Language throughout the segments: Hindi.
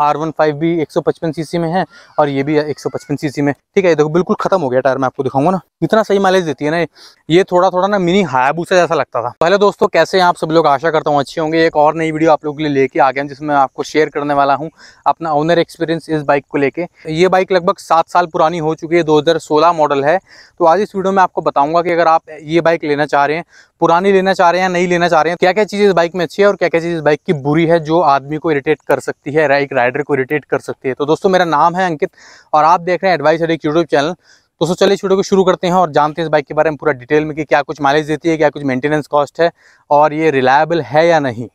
आर वन फाइव भी एक सौ पचपन सी में है और ये भी एक सौ पचपन सी में ठीक है देखो बिल्कुल खत्म हो गया टायर मैं आपको दिखाऊंगा ना इतना सही माइलेज देती है ना ये थोड़ा थोड़ा ना मिनी हायाबूसा जैसा लगता था पहले दोस्तों कैसे आप सब लोग आशा करता हूँ अच्छे होंगे एक और नई वीडियो आप लोगों के लिए लेके आ गया जिसमें आपको शेयर करने वाला हूँ अपना ओनर एक्सपीरियंस इस बाइक को लेके ये बाइक लगभग सात साल पुरानी हो चुकी है सोलह मॉडल है तो आज इस वीडियो में आपको बताऊंगा कि अगर आप ये बाइक लेना चाह रहे हैं पुरानी लेना चाह रहे हैं नहीं लेना चाह रहे हैं क्या क्या चीज़ इस बाइक में अच्छी है और क्या क्या चीज़ इस बाइक की बुरी है जो आदमी को इरिटेट कर सकती है एक राइडर को इरिटेट कर सकती है तो दोस्तों मेरा नाम है अंकित और आप देख रहे हैं एडवाइस हेड यूट्यूब चैनल दोस्तों चलिए वीडियो को शुरू करते हैं और जानते हैं इस बाइक के बारे में पूरा डिटेल में कि क्या कुछ माइलेज देती है क्या कुछ मेंटेनेंस कॉस्ट है और ये रिलायबल है या नहीं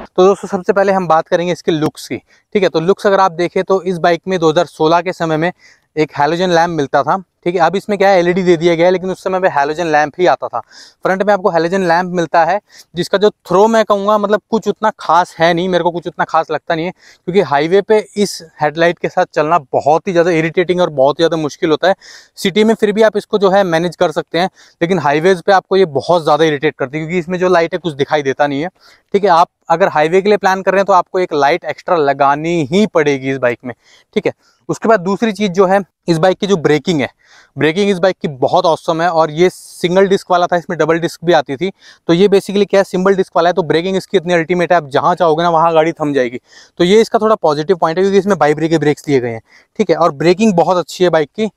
तो दोस्तों सबसे पहले हम बात करेंगे इसके लुक्स की ठीक है तो लुक्स अगर आप देखें तो इस बाइक में 2016 के समय में एक हेलोजन लैम्प मिलता था ठीक है अब इसमें क्या है एलईडी e दे दिया गया है लेकिन उस समय पे हेलोजन लैंप ही आता था फ्रंट में आपको हेलोजन लैंप मिलता है जिसका जो थ्रो मैं कहूँगा मतलब कुछ उतना खास है नहीं मेरे को कुछ उतना खास लगता नहीं है क्योंकि हाईवे पे इस हेडलाइट के साथ चलना बहुत ही ज़्यादा इरीटेटिंग और बहुत ही ज़्यादा मुश्किल होता है सिटी में फिर भी आप इसको जो है मैनेज कर सकते हैं लेकिन हाईवेज़ पर आपको ये बहुत ज़्यादा इरीटेट करती है क्योंकि इसमें जो लाइट है कुछ दिखाई देता नहीं है ठीक है आप अगर हाईवे के लिए प्लान कर रहे हैं तो आपको एक लाइट एक्स्ट्रा लगानी ही पड़ेगी इस बाइक में ठीक है उसके बाद दूसरी चीज़ जो है इस बाइक की जो ब्रेकिंग है ब्रेकिंग इस बाइक की बहुत औसम है और ये सिंगल डिस्क वाला था इसमें डबल डिस्क भी आती थी तो ये बेसिकली क्या है सिंगल डिस्क वाला है तो ब्रेकिंग इसकी इतनी अल्टीमेट है आप जहाँ चाहोगे ना वहाँ गाड़ी थम जाएगी तो ये इसका थोड़ा पॉजिटिव पॉइंट है क्योंकि इसमें बाइब्रेक के ब्रेक्स दिए गए हैं ठीक है और ब्रेकिंग बहुत अच्छी है बाइक की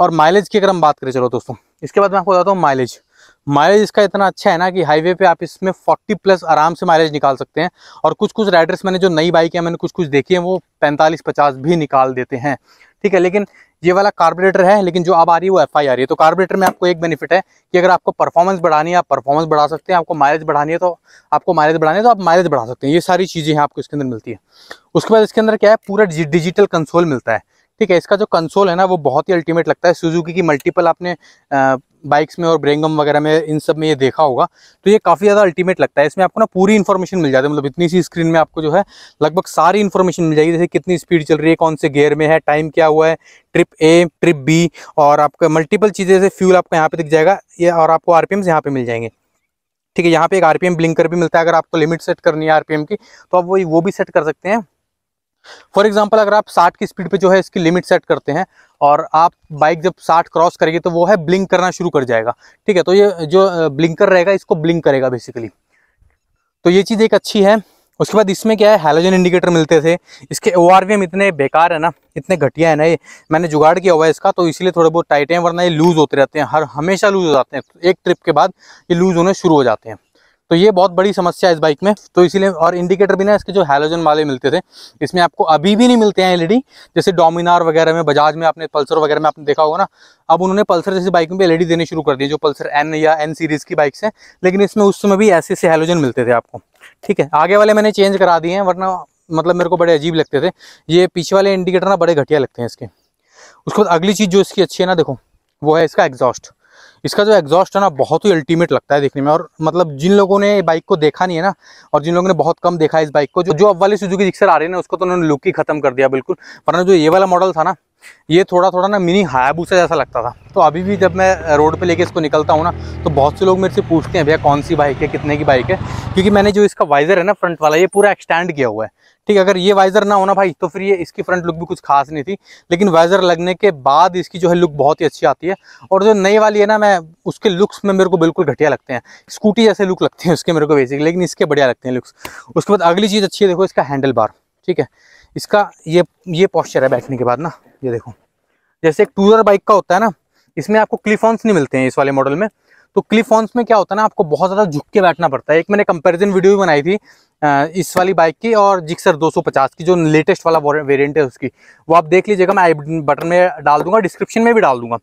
और माइलेज की अगर हम बात करें चलो दोस्तों इसके बाद मैं आपको बताता हूँ माइलेज माइलेज इसका इतना अच्छा है ना कि हाईवे पे आप इसमें 40 प्लस आराम से माइलेज निकाल सकते हैं और कुछ कुछ राइडर्स मैंने जो नई बाइक है मैंने कुछ कुछ देखी है वो 45-50 भी निकाल देते हैं ठीक है लेकिन ये वाला कार्बोरेटर है लेकिन जो अब आ रही है वो एफ आई आ रही है तो कार्बोरेटर में आपको एक बेनिफिट है कि अगर आपको परफॉर्मेंस बढ़ानी है आप परफॉर्मेंस बढ़ा सकते हैं आपको माइलेज बढ़ानी है तो आपको माइलेज बढ़ानी है तो आप माइलेज बढ़ा सकते हैं ये सारी चीज़ें हैं आपको इसके अंदर मिलती है उसके बाद इसके अंदर क्या है पूरा डिजिटल कंसोल मिलता है ठीक है इसका जो कंसोल है ना वो बहुत ही अल्टीमेट लगता है सुजुकी की मल्टीपल आपने बाइक्स में और ब्रेंगम वगैरह में इन सब में ये देखा होगा तो ये काफ़ी ज़्यादा अल्टीमेट लगता है इसमें आपको ना पूरी इन्फॉर्मेशन मिल जाती है मतलब इतनी सी स्क्रीन में आपको जो है लगभग सारी इन्फॉर्मेशन मिल जाएगी जैसे कितनी स्पीड चल रही है कौन से गेयर में है टाइम क्या हुआ है ट्रिप ए ट्रिप बी और आपका मल्टीपल चीज़ें जैसे फ्यूल आपको यहाँ पर दिख जाएगा ये और आपको आर पी यहाँ मिल जाएंगे ठीक है यहाँ पे एक आरपीएम ब्लिंकर भी मिलता है अगर आपको लिमिट सेट करनी है आरपीएम की तो आप वो वो भी सेट कर सकते हैं फॉर एग्जाम्पल अगर आप 60 की स्पीड पे जो है इसकी लिमिट सेट करते हैं और आप बाइक जब 60 क्रॉस करेगी तो वो है ब्लिंक करना शुरू कर जाएगा ठीक है तो ये जो ब्लिंकर रहेगा इसको ब्लिंक करेगा बेसिकली तो ये चीज़ एक अच्छी है उसके बाद इसमें क्या है हेलोजन इंडिकेटर मिलते थे इसके ओ इतने बेकार है ना इतने घटिया है ना ये मैंने जुगाड़ किया हुआ है इसका तो इसलिए थोड़े बहुत टाइट हैं वरना ये लूज़ होते रहते हैं हर हमेशा लूज़ हो जाते हैं एक ट्रिप के बाद ये लूज़ होने शुरू हो जाते हैं तो ये बहुत बड़ी समस्या है इस बाइक में तो इसीलिए और इंडिकेटर भी ना इसके जो हैलोजन वाले मिलते थे इसमें आपको अभी भी नहीं मिलते हैं एलईडी e जैसे डोमिनार वगैरह में बजाज में आपने पल्सर वगैरह में आपने देखा होगा ना अब उन्होंने पल्सर जैसी बाइक में भी एलईडी e देने शुरू कर दी जो पल्सर एन या एन सीरीज़ की बाइक्स हैं लेकिन इसमें उस समय भी ऐसे ऐसे हेलोजन मिलते थे आपको ठीक है आगे वाले मैंने चेंज करा दिए हैं वरना मतलब मेरे को बड़े अजीब लगते थे ये पीछे वाले इंडिकेटर ना बड़े घटिया लगते हैं इसके उसके बाद अगली चीज़ जो इसकी अच्छी है ना देखो वो है इसका एग्जॉस्ट इसका जो एग्जॉस्ट है ना बहुत ही अल्टीमेट लगता है देखने में और मतलब जिन लोगों ने बाइक को देखा नहीं है ना और जिन लोगों ने बहुत कम देखा है इस बाइक को जो जो अब वाले सुजुकी जिक्सर आ रहे हैं उसको तो उन्होंने लुक ही खत्म कर दिया बिल्कुल वरना जो ये वाला मॉडल था ना ये थोड़ा थोड़ा ना मिनी हायाबूसा जैसा लगता था तो अभी भी जब मैं रोड पे लेके इसको निकलता हूँ ना तो बहुत से लोग मेरे से पूछते हैं भैया कौन सी बाइक है कितने की बाइक है क्योंकि मैंने जो इसका वाइज़र है ना फ्रंट वाला ये पूरा एक्सटैंड किया हुआ है ठीक अगर ये वाइज़र ना होना भाई तो फिर ये इसकी फ्रंट लुक भी कुछ खास नहीं थी लेकिन वाइज़र लगने के बाद इसकी जो है लुक बहुत ही अच्छी आती है और जो नई वाली है ना मैं उसके लुक्स में मेरे को बिल्कुल घटिया लगते हैं स्कूटी जैसे लुक लगते हैं उसके मेरे को बेसिक लेकिन इसके बढ़िया लगते हैं लुक्स उसके बाद अगली चीज़ अच्छी है देखो इसका हैंडल बार ठीक है इसका ये ये पॉस्चर है बैठने के बाद ना ये देखो जैसे एक टूर बाइक का होता है ना इसमें आपको क्लिफॉन्स नहीं मिलते हैं इस वाले मॉडल में तो क्लिफॉन्स में क्या होता है ना आपको बहुत ज़्यादा झुक के बैठना पड़ता है एक मैंने कंपेरिजन वीडियो भी बनाई थी इस वाली बाइक की और जिक्सर 250 की जो लेटेस्ट वाला वेरिएंट है उसकी वो आप देख लीजिएगा मैं आई बटन में डाल दूंगा डिस्क्रिप्शन में भी डाल दूंगा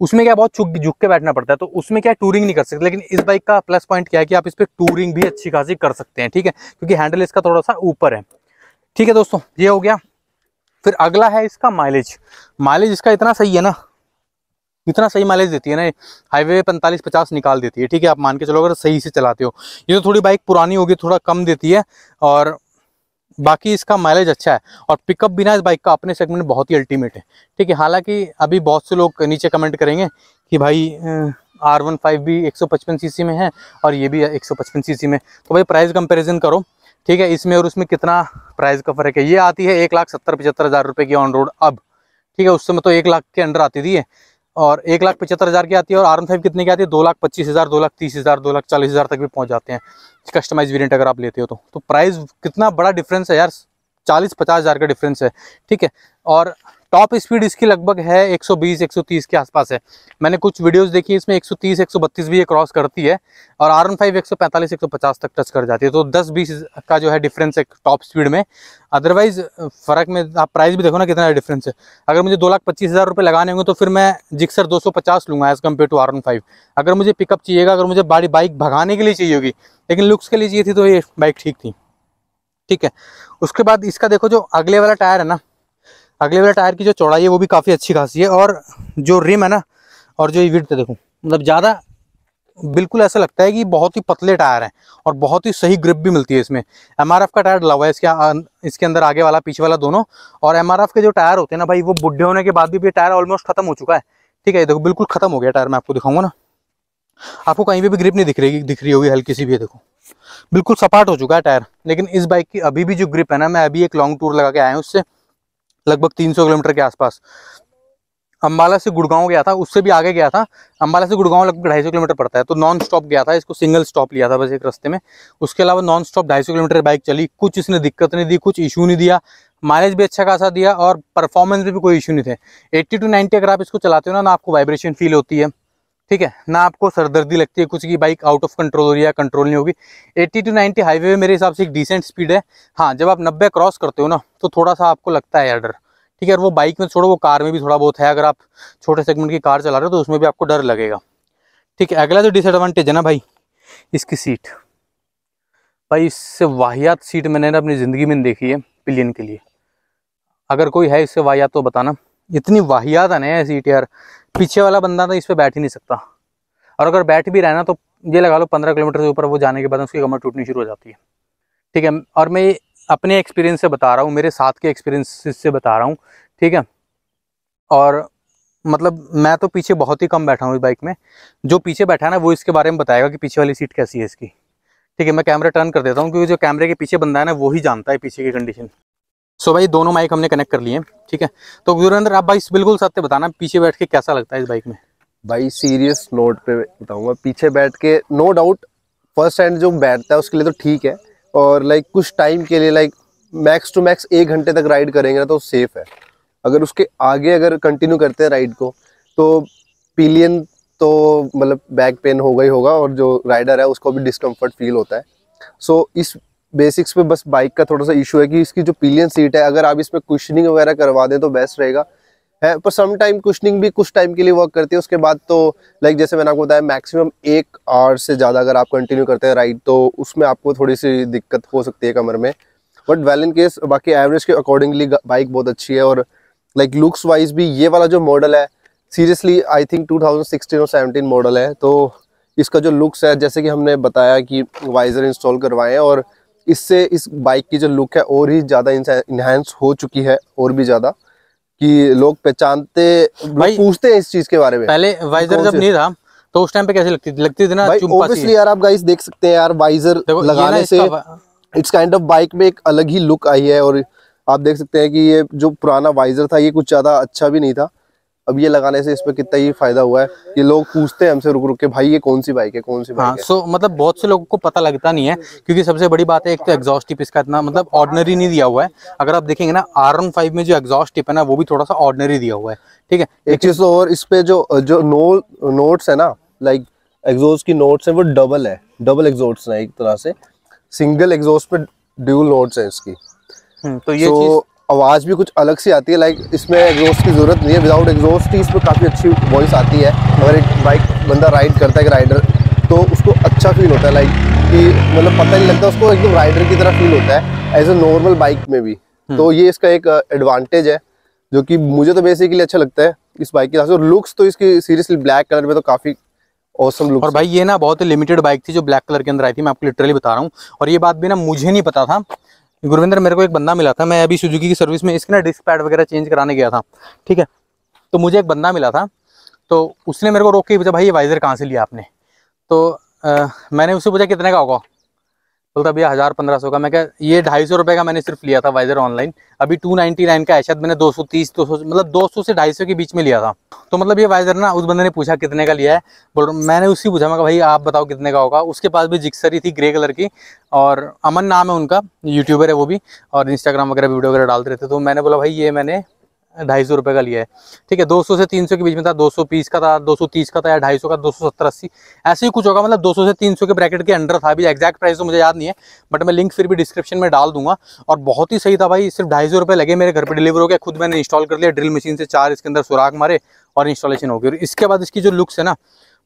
उसमें क्या बहुत झुक झुक के बैठना पड़ता है तो उसमें क्या टूरिंग नहीं कर सकते लेकिन इस बाइक का प्लस पॉइंट क्या है कि आप इस पर टूरिंग भी अच्छी खासी कर सकते हैं ठीक है क्योंकि हैंडल इसका थोड़ा सा ऊपर है ठीक है दोस्तों ये हो गया फिर अगला है इसका माइलेज माइलेज इसका इतना सही है ना इतना सही माइलेज देती है ना हाईवे पैंतालीस पचास निकाल देती है ठीक है आप मान के चलो अगर सही से चलाते हो ये तो थोड़ी बाइक पुरानी होगी थोड़ा कम देती है और बाकी इसका माइलेज अच्छा है और पिकअप बिना इस बाइक का अपने सेगमेंट बहुत ही अल्टीमेट है ठीक है हालांकि अभी बहुत से लोग नीचे कमेंट करेंगे कि भाई आर वन फाइव भी एक सौ पचपन सी में है और ये भी एक सौ पचपन सी में तो भाई प्राइस कंपेरिजन करो ठीक है इसमें और उसमें कितना प्राइस का फर्क है ये आती है एक लाख सत्तर पचहत्तर हज़ार रुपये की ऑन रोड अब ठीक है उस समय तो एक लाख के अंडर आती थी और एक लाख पचहत्तर हज़ार की आती है और आर फाइव कितने की आती है दो लाख पच्चीस हज़ार दो लाख तीस हज़ार दो लाख चालीस हज़ार तक भी पहुंच जाते हैं कस्टमाइज वेरियंट अगर आप लेते हो तो तो प्राइस कितना बड़ा डिफरेंस है यार चालीस पचास हज़ार का डिफरेंस है ठीक है और टॉप तो स्पीड इसकी लगभग है 120 130 के आसपास है मैंने कुछ वीडियोस देखी इसमें 130 132 भी ये क्रॉस करती है और आर एन फाइव एक तक टच कर जाती है तो 10-20 का जो है डिफरेंस है टॉप स्पीड में अदरवाइज फ़र्क में आप प्राइस भी देखो ना कितना डिफरेंस है अगर मुझे दो लाख पच्चीस हज़ार रुपये लगाने होंगे तो फिर मैं जिक्सर दो सौ पचास लूँगा as compare to R five अगर मुझे पिकअप चाहिएगा अगर मुझे बाड़ी बाइक भगाने के लिए चाहिए होगी लेकिन लुक्स के लिए चाहिए थी तो ये बाइक ठीक थी ठीक है उसके बाद इसका देखो जो अगले वाला टायर है ना अगले वाला टायर की जो चौड़ाई है वो भी काफ़ी अच्छी खासी है और जो रिम है ना और जो ये देखो मतलब ज़्यादा बिल्कुल ऐसा लगता है कि बहुत ही पतले टायर हैं और बहुत ही सही ग्रिप भी मिलती है इसमें एम का टायर डला हुआ है इसके इसके अंदर आगे वाला पीछे वाला दोनों और एम के जो टायर होते हैं ना भाई वो बुढ़े होने के बाद भी टायर ऑलमोस्ट खत्म हो चुका है ठीक है देखो बिल्कुल खत्म हो गया टायर मैं आपको दिखाऊंगा ना आपको कहीं पे भी ग्रिप नहीं दिख रही दिख रही होगी हल्की सी भी देखो बिल्कुल सपाट हो चुका है टायर लेकिन इस बाइक की अभी भी जो ग्रिप है ना मैं अभी एक लॉन्ग टूर लगा के आया हूँ उससे लगभग 300 किलोमीटर के आसपास अम्बाला से गुड़गांव गया था उससे भी आगे गया था अम्बाला से गुड़गांव लगभग ढाई किलोमीटर पड़ता है तो नॉन स्टॉप गया था इसको सिंगल स्टॉप लिया था बस एक रस्ते में उसके अलावा नॉन स्टॉप ढाई किलोमीटर बाइक चली कुछ इसने दिक्कत नहीं दी कुछ इशू नहीं दिया माइलेज भी अच्छा खासा दिया और परफॉर्मेंस भी कोई इशू नहीं थे एट्टी टू नाइन्टी अगर आप इसको चलाते हो ना ना आपको वाइब्रेशन फील होती है ठीक है ना आपको सरदर्दी लगती है कुछ की बाइक आउट ऑफ कंट्रोल हो रही है कंट्रोल नहीं होगी 80 टू 90 हाईवे में मेरे हिसाब से एक डिसेंट स्पीड है हाँ जब आप 90 क्रॉस करते हो ना तो थोड़ा सा आपको लगता है यार डर ठीक है वो बाइक में छोड़ो वो कार में भी थोड़ा बहुत है अगर आप छोटे सेगमेंट की कार चला रहे हो तो उसमें भी आपको डर लगेगा ठीक है अगला जो डिसएडवांटेज है ना भाई इसकी सीट भाई इससे वाहियात सीट मैंने ना अपनी ज़िंदगी में देखी है पिलियन के लिए अगर कोई है इससे वाहियात तो बताना इतनी वाहियात आने है सीट यार पीछे वाला बंदा तो इस पर बैठ ही नहीं सकता और अगर बैठ भी रहे ना तो ये लगा लो पंद्रह किलोमीटर से ऊपर वो जाने के बाद उसकी कमर टूटनी शुरू हो जाती है ठीक है और मैं अपने एक्सपीरियंस से बता रहा हूँ मेरे साथ के एक्सपीरियंस से बता रहा हूँ ठीक है और मतलब मैं तो पीछे बहुत ही कम बैठा हूँ इस बाइक में जो पीछे बैठा है ना वो इसके बारे में बताएगा कि पीछे वाली सीट कैसी है इसकी ठीक है मैं कैमरा टर्न कर देता हूँ क्योंकि जो कैमरे के पीछे बंदा है ना वो ही जानता है पीछे की कंडीशन सो भाई दोनों माइक हमने कनेक्ट कर लिए ठीक है तो वीरेंद्र आप भाई बिल्कुल सत्य बताना पीछे बैठ के कैसा लगता है इस बाइक में भाई सीरियस नोट पे बताऊंगा पीछे बैठ के नो डाउट फर्स्ट हैंड जो बैठता है उसके लिए तो ठीक है और लाइक कुछ टाइम के लिए लाइक मैक्स टू मैक्स एक घंटे तक राइड करेंगे ना तो सेफ है अगर उसके आगे अगर कंटिन्यू करते हैं राइड को तो पिलियन तो मतलब बैक पेन होगा ही होगा और जो राइडर है उसको भी डिस्कम्फर्ट फील होता है सो so, इस बेसिक्स पे बस बाइक का थोड़ा सा इशू है कि इसकी जो पिलियन सीट है अगर आप इस पर क्वेश्चनिंग वगैरह करवा दें तो बेस्ट रहेगा है पर सम टाइम क्वेश्चनिंग भी कुछ टाइम के लिए वर्क करती है उसके बाद तो लाइक जैसे मैंने आपको बताया मैक्सिमम एक आवर से ज़्यादा अगर आप कंटिन्यू करते हैं राइड तो उसमें आपको थोड़ी सी दिक्कत हो सकती है कमर में बट वेल इन केस बाकी एवरेज के अकॉर्डिंगली बाइक बहुत अच्छी है और लाइक लुक्स वाइज भी ये वाला जो मॉडल है सीरियसली आई थिंक 2016 और 17 मॉडल है तो इसका जो लुक्स है जैसे कि हमने बताया कि वाइजर इंस्टॉल करवाए हैं और इससे इस बाइक की जो लुक है और ही ज़्यादा इन्हेंस हो चुकी है और भी ज़्यादा कि लोग पहचानते भाई पूछते हैं इस चीज़ के बारे में पहले वाइजर जब नहीं था तो उस टाइम पे कैसे लगती थी लगती थी ना ऑब्वियसली यार आप गाइस देख सकते हैं यार वाइजर लगाने से इट्स काइंड ऑफ बाइक में एक अलग ही लुक आई है और आप देख सकते हैं कि ये जो पुराना वाइजर था ये कुछ ज़्यादा अच्छा भी नहीं था अब ये लगाने से इस पर कितना ही फायदा हुआ है ये लोग पूछते हैं हमसे रुक रुक के भाई ये कौन सी बाइक है कौन सी बाइक हाँ, सो मतलब बहुत से लोगों को पता लगता नहीं है क्योंकि सबसे बड़ी बात है एक तो एग्जॉस्ट टिप इसका इतना मतलब ऑर्डनरी नहीं दिया हुआ है अगर आप देखेंगे ना आर फाइव में जो एग्जॉस्ट टिप है ना वो भी थोड़ा सा ऑर्डनरी दिया हुआ है ठीक है एक चीज तो और इस पे जो जो नो नोट्स है ना लाइक एग्जॉस्ट की नोट्स है वो डबल है डबल एग्जॉस्ट है एक तरह से सिंगल एग्जॉस्ट पे ड्यूल नोट्स है इसकी हम्म, तो ये आवाज़ भी कुछ अलग सी आती है लाइक इसमें एग्जॉस्ट की ज़रूरत नहीं है विदाउट एग्जॉस्ट ही इसमें काफ़ी अच्छी वॉइस आती है अगर एक बाइक बंदा राइड करता है एक राइडर तो उसको अच्छा फील होता है लाइक कि मतलब पता नहीं लगता उसको एकदम राइडर की तरह फील होता है एज ए नॉर्मल बाइक में भी हम्म। तो ये इसका एक एडवांटेज uh, है जो कि मुझे तो बेसिकली अच्छा लगता है इस बाइक की और लुक्स तो इसकी सीरियसली ब्लैक कलर में तो काफ़ी औसम लुक और भाई ये ना बहुत लिमिटेड बाइक थी जो ब्लैक कलर के अंदर आई थी मैं आपको लिटरली बता रहा हूँ और ये बात भी ना मुझे नहीं पता था गुरविंदर मेरे को एक बंदा मिला था मैं अभी सुजुकी की सर्विस में इसके ना डिस्क पैड वगैरह चेंज कराने गया था ठीक है तो मुझे एक बंदा मिला था तो उसने मेरे को रोक के पूछा भाई ये वाइज़र कहाँ से लिया आपने तो आ, मैंने उससे पूछा कितने का होगा बोलता भैया हज़ार पंद्रह सौ का मैं क्या ये ढाई सौ रुपये का मैंने सिर्फ लिया था वाइजर ऑनलाइन अभी टू नाइनटी नाइन का है शायद मैंने दो सौ तीस दो सौ मतलब दो सौ से ढाई सौ के बीच में लिया था तो मतलब ये वाइजर ना उस बंदे ने पूछा कितने का लिया है बोल मैंने उससे पूछा मैं भाई आप बताओ कितने का होगा उसके पास भी जिक्सर ही थी ग्रे कलर की और अमन नाम है उनका यूट्यूबर है वो भी और इंस्टाग्राम वगैरह वीडियो वगैरह डालते रहते तो मैंने बोला भाई ये मैंने ढाई सौ रुपये का लिया है ठीक है 200 से 300 के बीच में था 200 पीस का था 230 का था या सौ का 270 अस्सी ऐसे ही कुछ होगा मतलब 200 से 300 के ब्रैकेट के अंडर था अभी एग्जैक्ट प्राइस तो मुझे याद नहीं है बट मैं लिंक फिर भी डिस्क्रिप्शन में डाल दूंगा और बहुत ही सही था भाई सिर्फ ढाई सौ लगे मेरे घर पर डिलीवर हो गया खुद मैंने इंस्टॉल कर लिया ड्रिल मशीन से चार इसके अंदर सुराख मारे और इंस्टॉलेशन हो गई और इसके बाद इसकी जो लुक्स है ना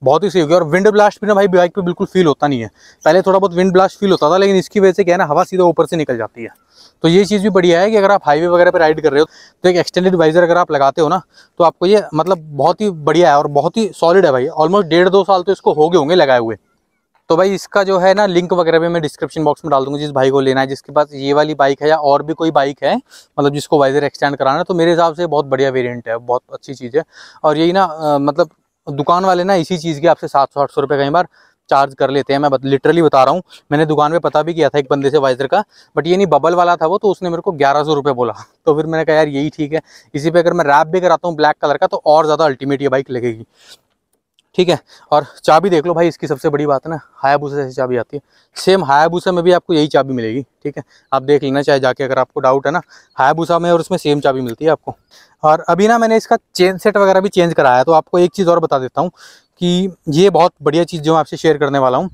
बहुत ही सही होगी और विंड ब्लास्ट भी ना भाई बाइक पे बिल्कुल फील होता नहीं है पहले थोड़ा बहुत विंड ब्लास्ट फील होता था लेकिन इसकी वजह से क्या है ना हवा सीधा ऊपर से निकल जाती है तो ये चीज़ भी बढ़िया है कि अगर आप हाईवे वगैरह पर राइड कर रहे हो तो एक एक्सटेंडेड वाइजर अगर आप लगाते हो ना तो आपको ये मतलब बहुत ही बढ़िया है और बहुत ही सॉलिड है भाई ऑलमोस्ट डेढ़ दो साल तो इसको हो गए होंगे लगाए हुए तो भाई इसका जो है ना लिंक वगैरह भी मैं डिस्क्रिप्शन बॉक्स में डाल दूंगा जिस भाई को लेना है जिसके पास ये वाली बाइक है या और भी कोई बाइक है मतलब जिसको वाइजर एक्सटेंड कराना है तो मेरे हिसाब से बहुत बढ़िया वेरियंट है बहुत अच्छी चीज़ है और यही ना मतलब दुकान वाले ना इसी चीज़ के आपसे सात सौ आठ सौ रुपये कई बार चार्ज कर लेते हैं मैं बत, लिटरली बता रहा हूँ मैंने दुकान पे पता भी किया था एक बंदे से वाइजर का बट ये नहीं बबल वाला था वो तो उसने मेरे को ग्यारह सौ रुपये बोला तो फिर मैंने कहा यार यही ठीक है इसी पे अगर मैं रैप भी कराता हूँ ब्लैक कलर का तो और ज़्यादा अल्टीमेट ये बाइक लगेगी ठीक है और चाबी देख लो भाई इसकी सबसे बड़ी बात है ना हायाबूसा जैसी चाबी आती है सेम हायाबूसा में भी आपको यही चाबी मिलेगी ठीक है आप देख लेना चाहे जाके अगर आपको डाउट है ना हायाबूसा में और उसमें सेम चाबी मिलती है आपको और अभी ना मैंने इसका चेन सेट वगैरह भी चेंज कराया तो आपको एक चीज़ और बता देता हूँ कि ये बहुत बढ़िया चीज़ जो मैं आपसे शेयर करने वाला हूँ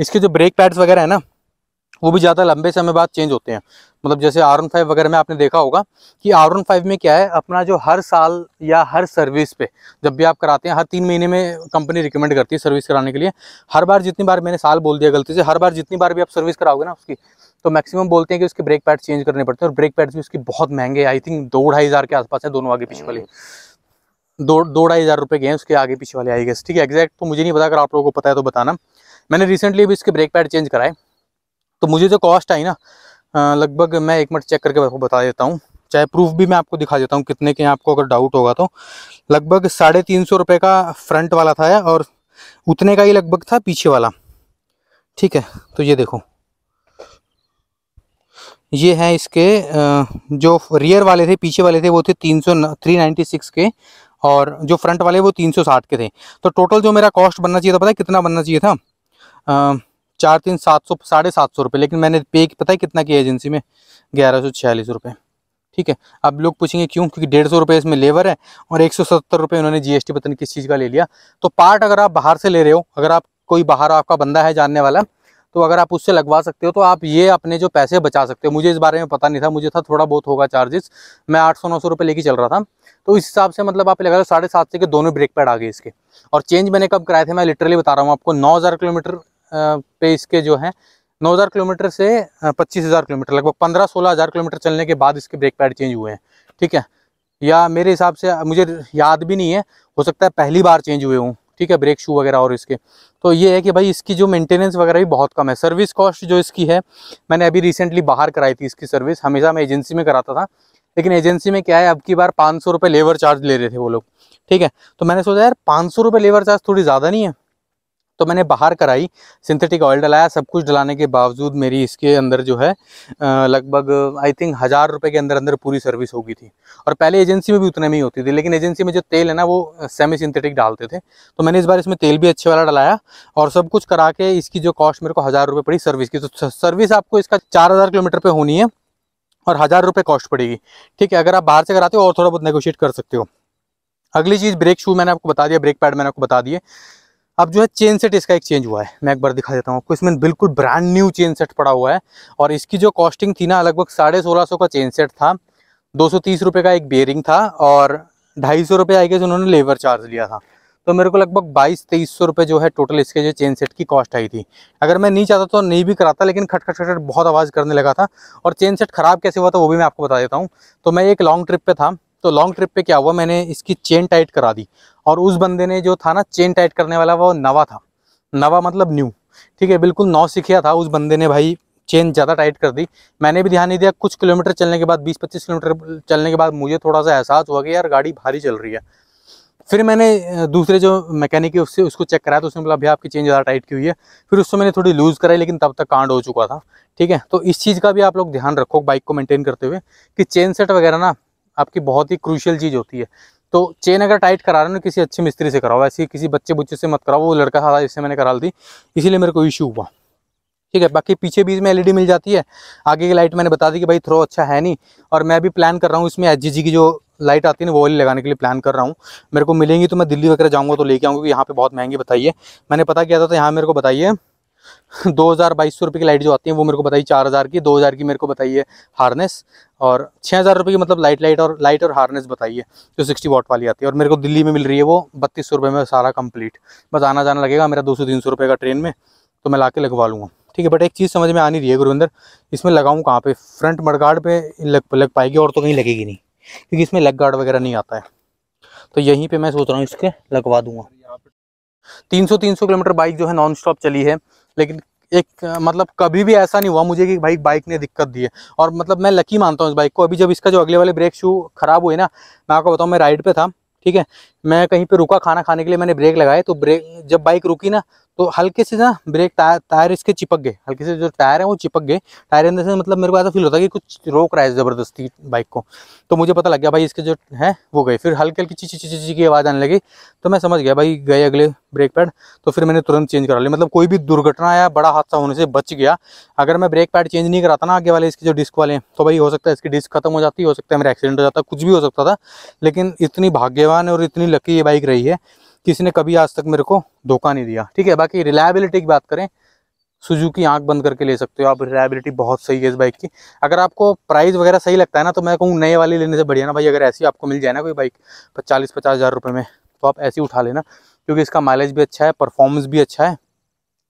इसके जो ब्रेक पैड्स वगैरह है ना वो भी ज़्यादा लंबे समय बाद चेंज होते हैं मतलब जैसे आर वन फाइव वगैरह में आपने देखा होगा कि आर वन फाइव में क्या है अपना जो हर साल या हर सर्विस पे जब भी आप कराते हैं हर तीन महीने में कंपनी रिकमेंड करती है सर्विस कराने के लिए हर बार जितनी बार मैंने साल बोल दिया गलती से हर बार जितनी बार भी आप सर्विस कराओगे ना उसकी तो मैक्सिमम बोलते हैं कि उसके ब्रेक पैड चेंज करने पड़ते हैं और ब्रेक पैड भी उसकी बहुत महंगे आई थिंक दो ढाई हज़ार के आसपास है दोनों आगे पीछे वाले दो दो ढाई हज़ार रुपये गए हैं उसके आगे पीछे वाले आई गेस ठीक है एग्जैक्ट तो मुझे नहीं पता अगर आप लोगों को पता है तो बताना मैंने रिसेंटली भी इसके ब्रेक पैड चेंज कराए तो मुझे जो कॉस्ट आई ना लगभग मैं एक मिनट चेक करके आपको बता देता हूँ चाहे प्रूफ भी मैं आपको दिखा देता हूँ कितने के आपको अगर डाउट होगा तो लगभग साढ़े तीन सौ रुपये का फ्रंट वाला था और उतने का ही लगभग था पीछे वाला ठीक है तो ये देखो ये हैं इसके जो रियर वाले थे पीछे वाले थे वो थे तीन सौ थ्री नाइन्टी सिक्स के और जो फ्रंट वाले वो तीन सौ साठ के थे तो टोटल जो मेरा कॉस्ट बनना चाहिए था पता है कितना बनना चाहिए था चार तीन सात सौ साढ़े सात सौ रुपये लेकिन मैंने पे पता है कितना किया एजेंसी में ग्यारह सौ छियालीस रुपये ठीक है अब लोग पूछेंगे क्यों क्योंकि डेढ़ सौ रुपये इसमें लेबर है और एक सौ सत्तर रुपये उन्होंने जीएसटी पता नहीं किस चीज़ का ले लिया तो पार्ट अगर आप बाहर से ले रहे हो अगर आप कोई बाहर आपका बंदा है जानने वाला तो अगर आप उससे लगवा सकते हो तो आप ये अपने जो पैसे बचा सकते हो मुझे इस बारे में पता नहीं था मुझे था थोड़ा बहुत होगा चार्जेस मैं आठ सौ नौ सौ रुपये लेके चल रहा था तो इस हिसाब से मतलब आप लगा लो साढ़े सात सौ के दोनों ब्रेक पैड आ गए इसके और चेंज मैंने कब कराए थे मैं लिटरली बता रहा हूँ आपको नौ हज़ार किलोमीटर पे इसके जो है 9000 किलोमीटर से 25000 किलोमीटर लगभग 15-16000 किलोमीटर चलने के बाद इसके ब्रेक पैड चेंज हुए हैं ठीक है या मेरे हिसाब से मुझे याद भी नहीं है हो सकता है पहली बार चेंज हुए हूँ ठीक है ब्रेक शू वगैरह और इसके तो ये है कि भाई इसकी जो मेंटेनेंस वगैरह भी बहुत कम है सर्विस कॉस्ट जो इसकी है मैंने अभी रिसेंटली बाहर कराई थी इसकी सर्विस हमेशा मैं एजेंसी में कराता था लेकिन एजेंसी में क्या है अब की बार पाँच सौ लेबर चार्ज ले रहे थे वो लोग ठीक है तो मैंने सोचा यार पाँच सौ लेबर चार्ज थोड़ी ज़्यादा नहीं है तो मैंने बाहर कराई सिंथेटिक ऑयल डलाया सब कुछ डलाने के बावजूद मेरी इसके अंदर जो है लगभग आई थिंक हज़ार रुपये के अंदर अंदर पूरी सर्विस हो गई थी और पहले एजेंसी में भी उतने में ही होती थी लेकिन एजेंसी में जो तेल है ना वो सेमी सिंथेटिक डालते थे तो मैंने इस बार इसमें तेल भी अच्छे वाला डलाया और सब कुछ करा के इसकी जो कॉस्ट मेरे को हज़ार पड़ी सर्विस की तो सर्विस आपको इसका चार हज़ार किलोमीटर पर होनी है और हज़ार रुपये कॉस्ट पड़ेगी ठीक है अगर आप बाहर से कराते हो और थोड़ा बहुत नेगोशिएट कर सकते हो अगली चीज़ ब्रेक शू मैंने आपको बता दिया ब्रेक पैड मैंने आपको बता दिए अब जो है चेन सेट इसका एक चेंज हुआ है मैं एक बार दिखा देता हूँ आपको इसमें बिल्कुल ब्रांड न्यू चेन सेट पड़ा हुआ है और इसकी जो कॉस्टिंग थी ना लगभग साढ़े सोलह सौ का चेन सेट था दो सौ तीस रुपये का एक बेयरिंग था और ढाई सौ रुपये आई गए उन्होंने लेबर चार्ज लिया था तो मेरे को लगभग बाईस तेईस सौ रुपये जो है टोटल इसके जो चेन सेट की कॉस्ट आई थी अगर मैं नहीं चाहता तो नहीं भी कराता लेकिन खटखट खटखट बहुत आवाज़ करने लगा था और चेन सेट ख़राब कैसे हुआ था तो वो भी मैं आपको बता देता हूँ तो मैं एक लॉन्ग ट्रिप पे था तो लॉन्ग ट्रिप पे क्या हुआ मैंने इसकी चेन टाइट करा दी और उस बंदे ने जो था ना चेन टाइट करने वाला वो नवा था नवा मतलब न्यू ठीक है बिल्कुल नौ सीखिया था उस बंदे ने भाई चेन ज़्यादा टाइट कर दी मैंने भी ध्यान नहीं दिया कुछ किलोमीटर चलने के बाद बीस पच्चीस किलोमीटर चलने के बाद मुझे थोड़ा सा एहसास हुआ कि यार गाड़ी भारी चल रही है फिर मैंने दूसरे जो मैकेनिक है उससे उसको चेक कराया तो उसने बोला भैया आपकी चेन ज़्यादा टाइट की हुई है फिर उससे मैंने थोड़ी लूज़ कराई लेकिन तब तक कांड हो चुका था ठीक है तो इस चीज़ का भी आप लोग ध्यान रखो बाइक को मेंटेन करते हुए कि चेन सेट वगैरह ना आपकी बहुत ही क्रूशियल चीज़ होती है तो चेन अगर टाइट करा रहे हो ना किसी अच्छे मिस्त्री से कराओ ऐसे किसी बच्चे बुच्चे से मत कराओ वो लड़का था जिससे मैंने करा दी इसीलिए मेरे को इशू हुआ ठीक है बाकी पीछे भी इसमें एलईडी मिल जाती है आगे की लाइट मैंने बता दी कि भाई थ्रो अच्छा है नहीं और मैं भी प्लान कर रहा हूँ इसमें एच की जो लाइट आती है ना वो वाली लगाने के लिए प्लान कर रहा हूँ मेरे को मिलेंगी तो मैं दिल्ली वगैरह जाऊँगा तो लेके आऊँगा क्योंकि यहाँ पर बहुत महंगी बताइए मैंने पता किया था तो यहाँ मेरे को बताइए दो हज़ार बाईस सौ रुपये की लाइट जो आती है वो मेरे को बताइए चार हज़ार की दो हज़ार की मेरे को बताइए हार्नेस और छः हज़ार रुपये की मतलब लाइट लाइट और लाइट और हार्नेस बताइए जो सिक्सटी वॉट वाली आती है और मेरे को दिल्ली में मिल रही है वो बत्तीस सौ रुपये में सारा कंप्लीट बस आना जाना लगेगा मेरा दो सौ तीन सौ रुपये का ट्रेन में तो मैं ला के लगवा लूँगा ठीक है बट एक चीज़ समझ में आ नहीं रही है गुरुविंदर इसमें लगाऊँ कहाँ पे फ्रंट मड पे लग लग पाएगी और तो कहीं लगेगी नहीं क्योंकि इसमें लेग गार्ड वगैरह नहीं आता है तो यहीं पे मैं सोच रहा हूँ इसके लगवा दूंगा तीन सौ तीन सौ किलोमीटर बाइक जो है नॉन स्टॉप चली है लेकिन एक मतलब कभी भी ऐसा नहीं हुआ मुझे कि भाई बाइक ने दिक्कत दी है और मतलब मैं लकी मानता हूँ इस बाइक को अभी जब इसका जो अगले वाले ब्रेक शू ख़राब हुए ना मैं आपको बताऊँ मैं राइड पे था ठीक है मैं कहीं पर रुका खाना खाने के लिए मैंने ब्रेक लगाए तो ब्रेक जब बाइक रुकी ना तो हल्के से ना ब्रेक टायर टायर इसके चिपक गए हल्के से जो टायर है वो चिपक गए टायर अंदर से मतलब मेरे को ऐसा फील होता है कि कुछ रोक रहा है ज़बरदस्ती बाइक को तो मुझे पता लग गया भाई इसके जो है वो गए फिर हल्के हल्की चिची चिची चिची की आवाज़ आने लगी तो मैं समझ गया भाई गए अगले ब्रेक पैड तो फिर मैंने तुरंत चेंज करा लिया मतलब कोई भी दुर्घटना या बड़ा हादसा होने से बच गया अगर मैं ब्रेक पैड चेंज नहीं कराता ना आगे वाले इसके जो डिस्क वाले तो भाई हो सकता है इसकी डिस्क खत्म हो जाती हो सकता है मेरा एक्सीडेंट हो जाता कुछ भी हो सकता था लेकिन इतनी भाग्यवान और इतनी लकी ये बाइक रही है किसी ने कभी आज तक मेरे को धोखा नहीं दिया ठीक है बाकी रिलायबिलिटी की बात करें सुजुकी आँख बंद करके ले सकते हो आप रिलायबिलिटी बहुत सही है इस बाइक की अगर आपको प्राइस वगैरह सही लगता है ना तो मैं कहूँ नए वाली लेने से बढ़िया ना भाई अगर ऐसी आपको मिल जाए ना कोई बाइक चालीस पचास हज़ार रुपये में तो आप ऐसी उठा लेना क्योंकि इसका माइलेज भी अच्छा है परफॉर्मेंस भी अच्छा है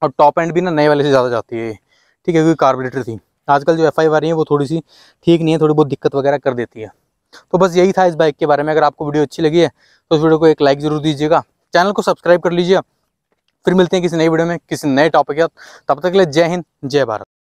और टॉप एंड भी ना नए वाले से ज़्यादा जाती है ठीक है क्योंकि कार्बोरेटर थी आजकल जो एफ आई आ रही है वो थोड़ी सी ठीक नहीं है थोड़ी बहुत दिक्कत वगैरह कर देती है तो बस यही था इस बाइक के बारे में अगर आपको वीडियो अच्छी लगी है तो इस वीडियो को एक लाइक ज़रूर दीजिएगा चैनल को सब्सक्राइब कर लीजिए फिर मिलते हैं किसी नई वीडियो में किसी नए टॉपिक के साथ तब तक के लिए जय हिंद जय भारत